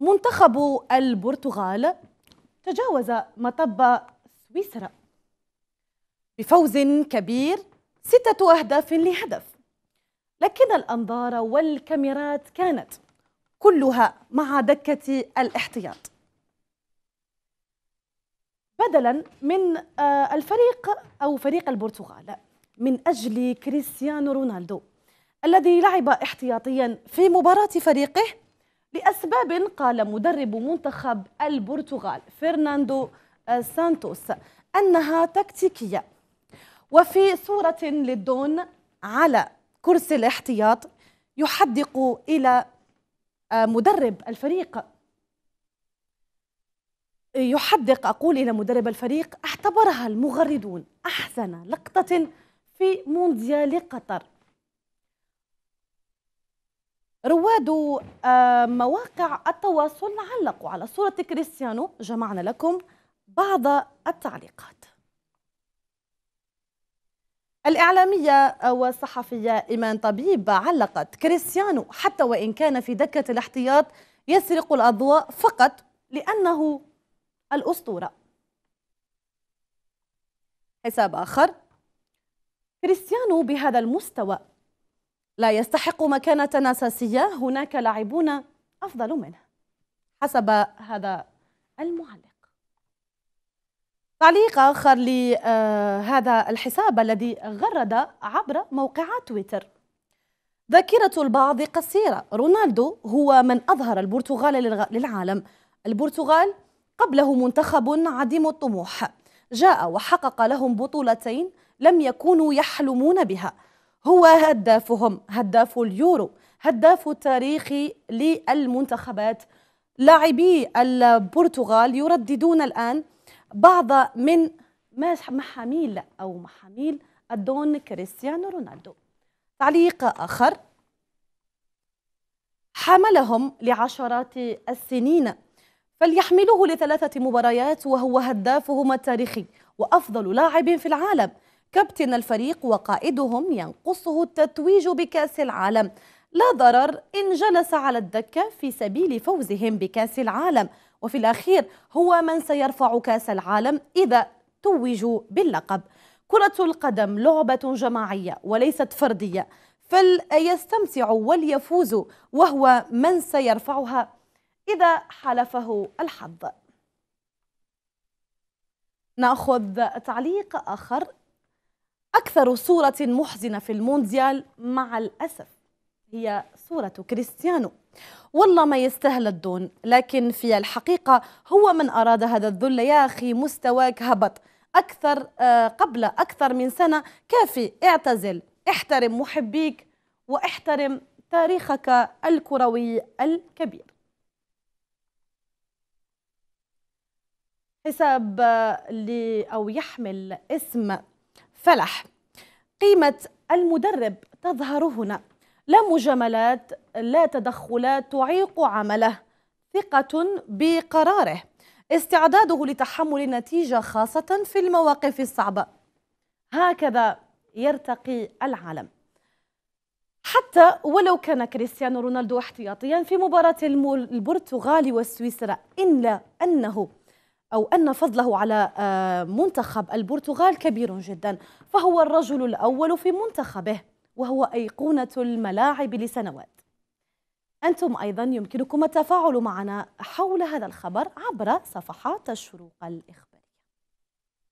منتخب البرتغال تجاوز مطب سويسرا بفوز كبير ستة أهداف لهدف لكن الأنظار والكاميرات كانت كلها مع دكة الاحتياط بدلا من آه، الفريق أو فريق البرتغال من أجل كريستيانو رونالدو الذي لعب احتياطيا في مباراة فريقه لأسباب قال مدرب منتخب البرتغال فرناندو آه، سانتوس أنها تكتيكية وفي صورة للدون على كرسي الاحتياط يحدق إلى آه، مدرب الفريق يحدق أقول إلى مدرب الفريق اعتبرها المغردون أحسن لقطة في مونديال قطر رواد آه، مواقع التواصل علقوا على صورة كريستيانو جمعنا لكم بعض التعليقات الإعلامية والصحفية إيمان طبيب علقت كريستيانو حتى وإن كان في دكة الاحتياط يسرق الأضواء فقط لأنه الأسطورة حساب آخر كريستيانو بهذا المستوى لا يستحق مكانة أساسية هناك لاعبون أفضل منه حسب هذا المعلق تعليق آخر لهذا آه، الحساب الذي غرد عبر موقع تويتر ذاكرة البعض قصيرة رونالدو هو من أظهر البرتغال للعالم البرتغال قبله منتخب عديم الطموح جاء وحقق لهم بطولتين لم يكونوا يحلمون بها هو هدافهم هداف اليورو هداف التاريخي للمنتخبات لاعبي البرتغال يرددون الآن بعض من محاميل أو محاميل الدون كريستيانو رونالدو تعليق آخر حملهم لعشرات السنين فليحمله لثلاثة مباريات وهو هدافهم التاريخي وأفضل لاعب في العالم كابتن الفريق وقائدهم ينقصه التتويج بكأس العالم لا ضرر إن جلس على الدكة في سبيل فوزهم بكأس العالم وفي الأخير هو من سيرفع كأس العالم إذا توجوا باللقب كرة القدم لعبة جماعية وليست فردية فليستمتعوا وليفوزوا وهو من سيرفعها إذا حلفه الحظ ناخذ تعليق اخر أكثر صورة محزنة في المونديال مع الأسف هي صورة كريستيانو والله ما يستاهل الدون لكن في الحقيقة هو من أراد هذا الذل يا أخي مستواك هبط أكثر آه، قبل أكثر من سنة كافي اعتزل احترم محبيك واحترم تاريخك الكروي الكبير حساب آه، لي أو يحمل اسم فلح قيمة المدرب تظهر هنا لا مجاملات لا تدخلات تعيق عمله ثقة بقراره استعداده لتحمل النتيجة خاصة في المواقف الصعبة هكذا يرتقي العالم حتى ولو كان كريستيانو رونالدو احتياطيا في مباراة البرتغال والسويسرا إلا أنه أو أن فضله على آه، منتخب البرتغال كبير جدا فهو الرجل الأول في منتخبه وهو أيقونة الملاعب لسنوات أنتم أيضا يمكنكم التفاعل معنا حول هذا الخبر عبر صفحات الشروق الإخبار